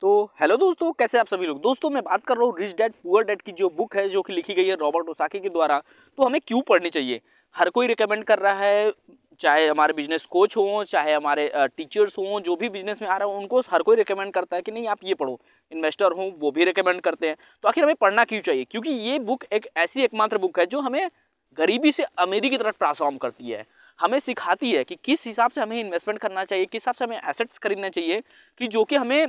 तो हेलो दोस्तों कैसे आप सभी लोग दोस्तों मैं बात कर रहा हूँ रिच डैड पुअर डैड की जो बुक है जो कि लिखी गई है रॉबर्ट ओसाकी के द्वारा तो हमें क्यों पढ़नी चाहिए हर कोई रिकमेंड कर रहा है चाहे हमारे बिजनेस कोच हों चाहे हमारे टीचर्स हों जो भी बिजनेस में आ रहा हो उनको हर कोई रिकमेंड करता है कि नहीं आप ये पढ़ो इन्वेस्टर हों वो भी रिकमेंड करते हैं तो आखिर हमें पढ़ना क्यों चाहिए क्योंकि ये बुक एक ऐसी एकमात्र बुक है जो हमें गरीबी से अमीरी की तरफ ट्रांसफॉर्म करती है हमें सिखाती है कि किस हिसाब से हमें इन्वेस्टमेंट करना चाहिए किस हिसाब से हमें एसेट्स खरीदना चाहिए कि जो कि हमें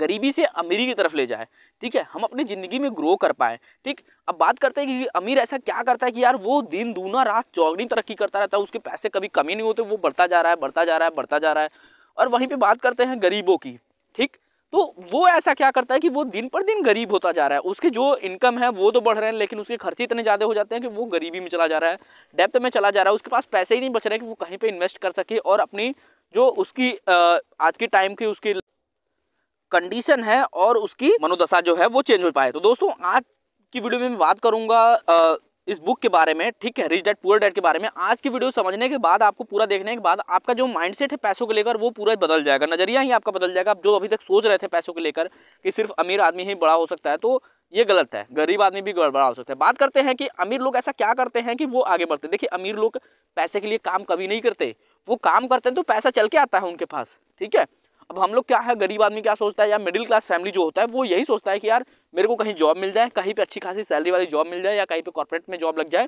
गरीबी से अमीरी की तरफ ले जाए ठीक है हम अपनी ज़िंदगी में ग्रो कर पाए ठीक अब बात करते हैं कि अमीर ऐसा क्या करता है कि यार वो दिन दूना रात चौगनी तरक्की करता रहता है उसके पैसे कभी कमी नहीं होते वो बढ़ता जा रहा है बढ़ता जा रहा है बढ़ता जा रहा है और वहीं पर बात करते हैं गरीबों की ठीक तो वो ऐसा क्या करता है कि वो दिन पर दिन गरीब होता जा रहा है उसके जो इनकम है वो तो बढ़ रहे हैं लेकिन उसके खर्चे इतने ज़्यादा हो जाते हैं कि वो गरीबी में चला जा रहा है डेप्थ में चला जा रहा है उसके पास पैसे ही नहीं बच रहे हैं कि वो कहीं पे इन्वेस्ट कर सके और अपनी जो उसकी आज के टाइम की उसकी कंडीशन है और उसकी मनोदशा जो है वो चेंज हो पाए तो दोस्तों आज की वीडियो में मैं बात करूंगा इस बुक के बारे में ठीक है रिच डेट पुअर डेट के बारे में आज की वीडियो समझने के बाद आपको पूरा देखने के बाद आपका जो माइंडसेट है पैसों को लेकर वो पूरा बदल जाएगा नजरिया ही आपका बदल जाएगा आप जो अभी तक सोच रहे थे पैसों को लेकर कि सिर्फ अमीर आदमी ही बड़ा हो सकता है तो ये गलत है गरीब आदमी भी गड़बड़ा हो सकता है बात करते हैं कि अमीर लोग ऐसा क्या करते हैं कि वो आगे बढ़ते हैं देखिए अमीर लोग पैसे के लिए काम कभी नहीं करते वो काम करते हैं तो पैसा चल के आता है उनके पास ठीक है अब हम लोग क्या है गरीब आदमी क्या सोचता है या मिडिल क्लास फैमिली जो होता है वो यही सोचता है कि यार मेरे को कहीं जॉब मिल जाए कहीं पे अच्छी खासी सैलरी वाली जॉब मिल जाए या कहीं पे कॉर्पोरेट में जॉब लग जाए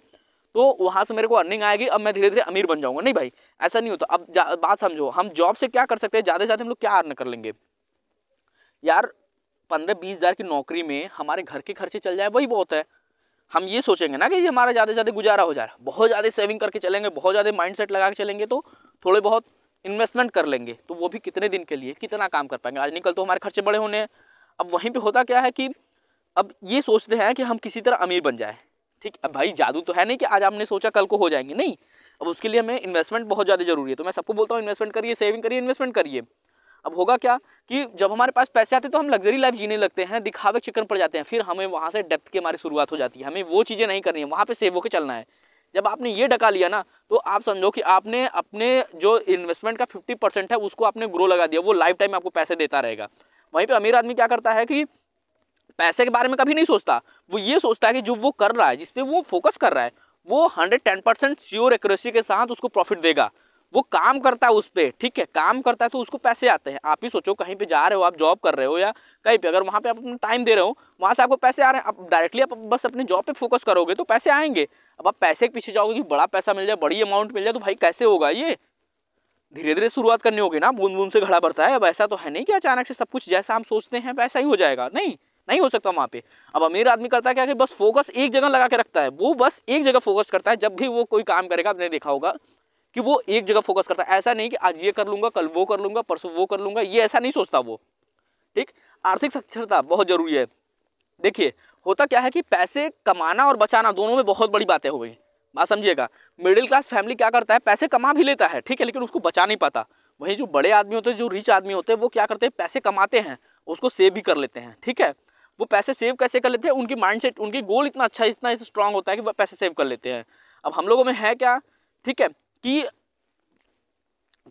तो वहाँ से मेरे को अर्निंग आएगी अब मैं धीरे धीरे अमीर बन जाऊँगा नहीं भाई ऐसा नहीं होता अब बात समझो हम जॉब से क्या कर सकते हैं ज़्यादा से ज़्यादा हम लोग क्या अर्न कर लेंगे यार पंद्रह बीस हज़ार की नौकरी में हमारे घर के खर्चे चल जाए वही बहुत है हम ये सोचेंगे ना कि ये हमारा ज़्यादा से ज़्यादा गुजारा हो जा रहा है बहुत ज़्यादा सेविंग करके चलेंगे बहुत ज़्यादा माइंड लगा के चलेंगे तो थोड़े बहुत इन्वेस्टमेंट कर लेंगे तो वो भी कितने दिन के लिए कितना काम कर पाएंगे आज निकल तो हमारे खर्चे बड़े होने हैं अब वहीं पे होता क्या है कि अब ये सोचते हैं कि हम किसी तरह अमीर बन जाए ठीक अब भाई जादू तो है नहीं कि आज आपने सोचा कल को हो जाएंगे नहीं अब उसके लिए हमें इन्वेस्टमेंट बहुत ज़्यादा जरूरी है तो मैं सबको बोलता हूँ इन्वेस्टमेंट करिए सेविंग करिए इन्वेस्टमेंट करिए अब होगा क्या कि जब हमारे पास पैसे आते तो हम लग्जरी लाइफ जीने लगते हैं दिखावे चिकन पड़ जाते हैं फिर हमें वहाँ से डेप्थ की हमारी शुरुआत हो जाती है हमें वो चीज़ें नहीं करनी है वहाँ पर सेव होकर चलना है जब आपने ये डका लिया ना तो आप समझो कि आपने अपने जो इन्वेस्टमेंट का फिफ्टी परसेंट है उसको आपने ग्रो लगा दिया वो लाइफ टाइम आपको पैसे देता रहेगा वहीं पर अमीर आदमी क्या करता है कि पैसे के बारे में कभी नहीं सोचता वो ये सोचता है कि जो वो कर रहा है जिस पर वो फोकस कर रहा है वो hundred ten percent sure accuracy के साथ उसको प्रॉफिट देगा वो काम करता है उस पर ठीक है काम करता है तो उसको पैसे आते हैं आप ही सोचो कहीं पे जा रहे हो आप जॉब कर रहे हो या कहीं पे अगर वहाँ पे आप अपना टाइम दे रहे हो वहाँ से आपको पैसे आ रहे हैं आप डायरेक्टली आप बस अपने जॉब पे फोकस करोगे तो पैसे आएंगे अब आप पैसे के पीछे जाओगे कि बड़ा पैसा मिल जाए बड़ी अमाउंट मिल जाए तो भाई कैसे होगा ये धीरे धीरे शुरुआत करनी होगी ना बूंद बूंद से घड़ा बढ़ता है अब ऐसा तो है नहीं कि अचानक से सब कुछ जैसा हम सोचते हैं वैसा ही हो जाएगा नहीं नहीं हो सकता वहाँ पे अब अमीर आदमी करता है क्या कि बस फोकस एक जगह लगा के रखता है वो बस एक जगह फोकस करता है जब भी वो कोई काम करेगा आपने देखा होगा कि वो एक जगह फोकस करता है ऐसा नहीं कि आज ये कर लूँगा कल वो कर लूँगा परसों वो कर लूँगा ये ऐसा नहीं सोचता वो ठीक आर्थिक साक्षरता बहुत ज़रूरी है देखिए होता क्या है कि पैसे कमाना और बचाना दोनों में बहुत बड़ी बातें हो गई बात समझिएगा मिडिल क्लास फैमिली क्या करता है पैसे कमा भी लेता है ठीक है लेकिन उसको बचा नहीं पाता वहीं जो बड़े आदमी होते हैं जो रिच आदमी होते हैं वो क्या करते हैं पैसे कमाते हैं उसको सेव भी कर लेते हैं ठीक है वो पैसे सेव कैसे कर लेते हैं उनकी माइंडसेट उनकी गोल इतना अच्छा इतना स्ट्रांग होता है कि वह पैसे सेव कर लेते हैं अब हम लोगों में है क्या ठीक है कि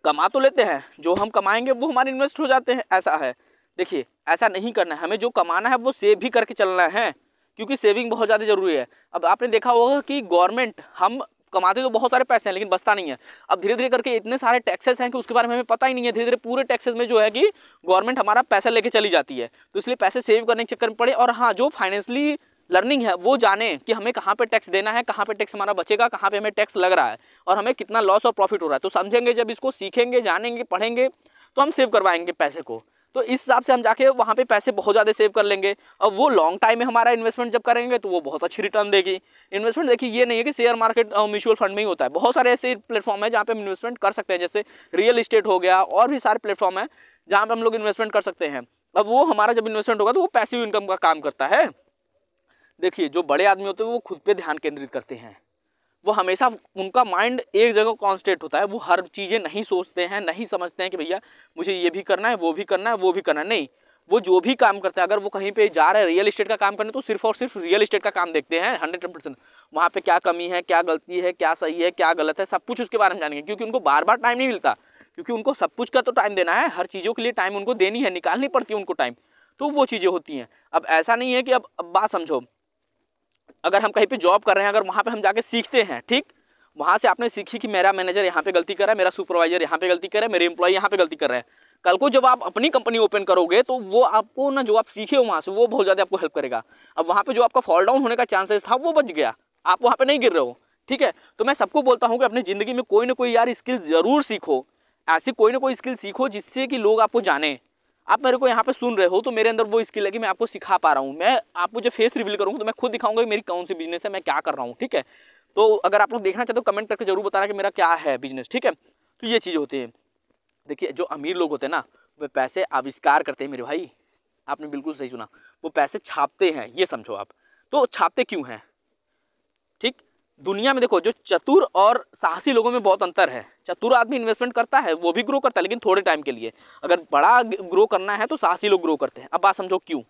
कमा तो लेते हैं जो हम कमाएंगे वो हमारे इन्वेस्ट हो जाते हैं ऐसा है देखिए ऐसा नहीं करना है हमें जो कमाना है वो सेव भी करके चलना है क्योंकि सेविंग बहुत ज़्यादा ज़रूरी है अब आपने देखा होगा कि गवर्नमेंट हम कमाते तो बहुत सारे पैसे हैं लेकिन बचता नहीं है अब धीरे धीरे करके इतने सारे टैक्सेस हैं कि उसके बारे में हमें पता ही नहीं है धीरे धीरे पूरे टैक्सेस में जो है कि गवर्नमेंट हमारा पैसा लेके चली जाती है तो इसलिए पैसे सेव करने के चक्कर में पड़े और हाँ जो फाइनेंशली लर्निंग है वो जाने कि हमें कहाँ पे टैक्स देना है कहाँ पे टैक्स हमारा बचेगा कहाँ पे हमें टैक्स लग रहा है और हमें कितना लॉस और प्रॉफिट हो रहा है तो समझेंगे जब इसको सीखेंगे जानेंगे पढ़ेंगे तो हम सेव करवाएंगे पैसे को तो इस हिसाब से हम जाके वहाँ पे पैसे बहुत ज़्यादा सेव कर लेंगे और वो लॉन्ग टाइम में हमारा इन्वेस्टमेंट जब करेंगे तो वो बहुत अच्छी रिटर्न देगी इन्वेस्टमेंट देखिए ये नहीं है कि शेयर मार्केट म्यूचुअल फंड में ही होता है बहुत सारे ऐसे प्लेटफॉर्म है जहाँ पे हम इन्वेस्टमेंट कर सकते हैं जैसे रियल इस्टेट हो गया और भी सारे प्लेटफॉर्म है जहाँ पर हम लोग इन्वेस्टमेंट कर सकते हैं अब वो हमारा जब इन्वेस्टमेंट होगा तो वो पैसिव इनकम का काम करता है देखिए जो बड़े आदमी होते हैं वो खुद पे ध्यान केंद्रित करते हैं वो हमेशा उनका माइंड एक जगह कॉन्सटेट होता है वो हर चीज़ें नहीं सोचते हैं नहीं समझते हैं कि भैया मुझे ये भी करना है वो भी करना है वो भी करना है नहीं वो जो भी काम करते हैं अगर वो कहीं पे जा रहे हैं रियल इस्टेट का काम करने तो सिर्फ और सिर्फ रियल इस्टेट का काम देखते हैं हंड्रेड परसेंट वहाँ पर क्या कमी है क्या गलती है क्या सही है क्या गलत है सब कुछ उसके बारे में जानेंगे क्योंकि उनको बार बार टाइम नहीं मिलता क्योंकि उनको सब कुछ का तो टाइम देना है हर चीज़ों के लिए टाइम उनको देनी है निकालनी पड़ती है उनको टाइम तो वो चीज़ें होती हैं अब ऐसा नहीं है कि अब अब बात समझो अगर हम कहीं पे जॉब कर रहे हैं अगर वहाँ पे हम जाके सीखते हैं ठीक वहाँ से आपने सीखी कि मेरा मैनेजर यहाँ पे गलती कर रहा है मेरा सुपरवाइजर यहाँ पे गलती कर रहा है मेरे एम्प्लॉय यहाँ पे गलती कर रहे हैं कल को जब आप अपनी कंपनी ओपन करोगे तो वो आपको ना जो आप सीखे हो वहाँ से वो बहुत ज़्यादा आपको हेल्प करेगा अब वहाँ पर जो आपका फॉल डाउन होने का चांसेस था वो बच गया आप वहाँ पर नहीं गिर रहे हो ठीक है तो मैं सबको बोलता हूँ कि अपनी ज़िंदगी में कोई ना कोई यार स्किल ज़रूर सीखो ऐसी कोई ना कोई स्किल सीखो जिससे कि लोग आपको जाने आप मेरे को यहाँ पे सुन रहे हो तो मेरे अंदर वो स्किल है कि मैं आपको सिखा पा रहा हूँ मैं आपको जब फेस रिवील करूँगा तो मैं खुद दिखाऊंगा कि मेरी कौन सी बिजनेस है मैं क्या कर रहा हूँ ठीक है तो अगर आप लोग देखना चाहते हो कमेंट करके जरूर बताना कि मेरा क्या है बिजनेस ठीक है तो ये चीज़ होती है देखिए जो अमीर लोग होते हैं ना वे पैसे आविष्कार करते हैं मेरे भाई आपने बिल्कुल सही सुना वो पैसे छापते हैं ये समझो आप तो छापते क्यों हैं दुनिया में देखो जो चतुर और साहसी लोगों में बहुत अंतर है चतुर आदमी इन्वेस्टमेंट करता है वो भी ग्रो करता है लेकिन थोड़े टाइम के लिए अगर बड़ा ग्रो करना है तो साहसी लोग ग्रो करते हैं अब बात समझो क्यों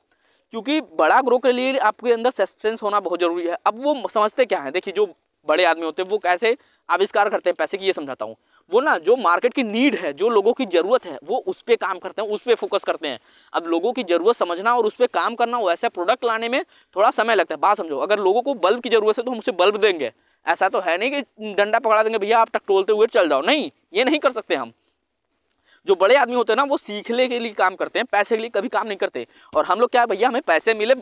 क्योंकि बड़ा ग्रो के लिए आपके अंदर सस्पेंस होना बहुत ज़रूरी है अब वो समझते क्या है देखिए जो बड़े आदमी होते हैं वो कैसे आविष्कार करते हैं पैसे की ये समझाता हूँ वो ना जो मार्केट की नीड है जो लोगों की ज़रूरत है वो उस पर काम करते हैं उस पर फोकस करते हैं अब लोगों की ज़रूरत समझना और उस पर काम करना वो ऐसा प्रोडक्ट लाने में थोड़ा समय लगता है बात समझो अगर लोगों को बल्ब की ज़रूरत है तो हम उसे बल्ब देंगे ऐसा तो है नहीं कि डंडा पकड़ा देंगे भैया आप टकटोलते हुए चल जाओ नहीं ये नहीं कर सकते हम जो बड़े आदमी होते हैं ना वो सीखने के लिए काम करते हैं पैसे के लिए कभी काम नहीं करते और हम लोग क्या है भैया हमें पैसे मिले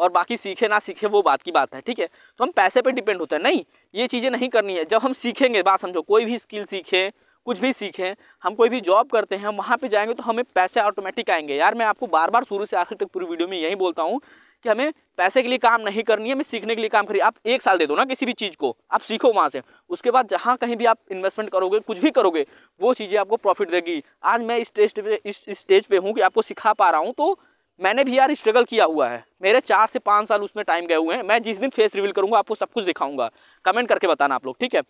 और बाकी सीखे ना सीखे वो बात की बात है ठीक है तो हम पैसे पे डिपेंड होते हैं नहीं ये चीज़ें नहीं करनी है जब हम सीखेंगे बात समझो कोई भी स्किल सीखें कुछ भी सीखें हम कोई भी जॉब करते हैं वहाँ पे जाएंगे तो हमें पैसे ऑटोमेटिक आएंगे यार मैं आपको बार बार शुरू से आखिर तक पूरी वीडियो में यही बोलता हूँ कि हमें पैसे के लिए काम नहीं करनी है हमें सीखने के लिए काम करिए आप एक साल दे दो ना किसी भी चीज़ को आप सीखो वहाँ से उसके बाद जहाँ कहीं भी आप इन्वेस्टमेंट करोगे कुछ भी करोगे वो चीज़ें आपको प्रॉफिट देगी आज मैं इस स्टेज पे इस स्टेज पे हूँ कि आपको सिखा पा रहा हूँ तो मैंने भी यार स्ट्रगल किया हुआ है मेरे चार से पाँच साल उसमें टाइम गए हुए हैं मैं जिस दिन फेस रिवील करूँगा आपको सब कुछ दिखाऊंगा कमेंट करके बताना आप लोग ठीक है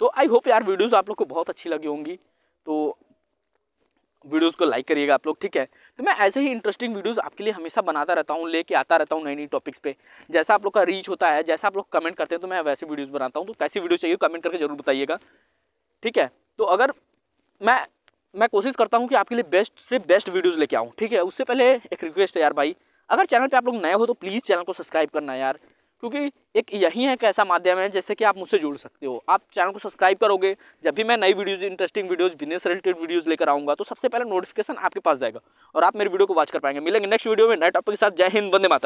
तो आई होप यार वीडियोज़ आप लोग को बहुत अच्छी लगी होंगी तो वीडियोज़ को लाइक करिएगा आप लोग ठीक है तो मैं ऐसे ही इंटरेस्टिंग वीडियोज़ आपके लिए हमेशा बनाता रहता हूँ लेके आता रहता हूँ नई नई टॉपिक्स पे जैसा आप लोग का रीच होता है जैसा आप लोग कमेंट करते हैं तो मैं वैसे वीडियोज़ बनाता हूँ तो कैसी वीडियो चाहिए कमेंट करके जरूर बताइएगा ठीक है तो अगर मैं मैं कोशिश करता हूँ कि आपके लिए बेस्ट से बेस्ट वीडियोज़ लेके आऊँ ठीक है उससे पहले एक रिक्वेस्ट है यार भाई अगर चैनल पर आप लोग नए हो तो प्लीज़ चैनल को सब्सक्राइब करना यार क्योंकि एक यही एक ऐसा माध्यम है जैसे कि आप मुझसे जुड़ सकते हो आप चैनल को सब्सक्राइब करोगे जब भी मैं नई videos interesting videos business related videos लेकर आऊँगा तो सबसे पहले नोटिफिकेशन आपके पास जाएगा और आप मेरे वीडियो को वॉच कर पाएंगे मिलेंगे नेक्स्ट वीडियो में नए टॉपिक के साथ जय हिंद बंदे मातरम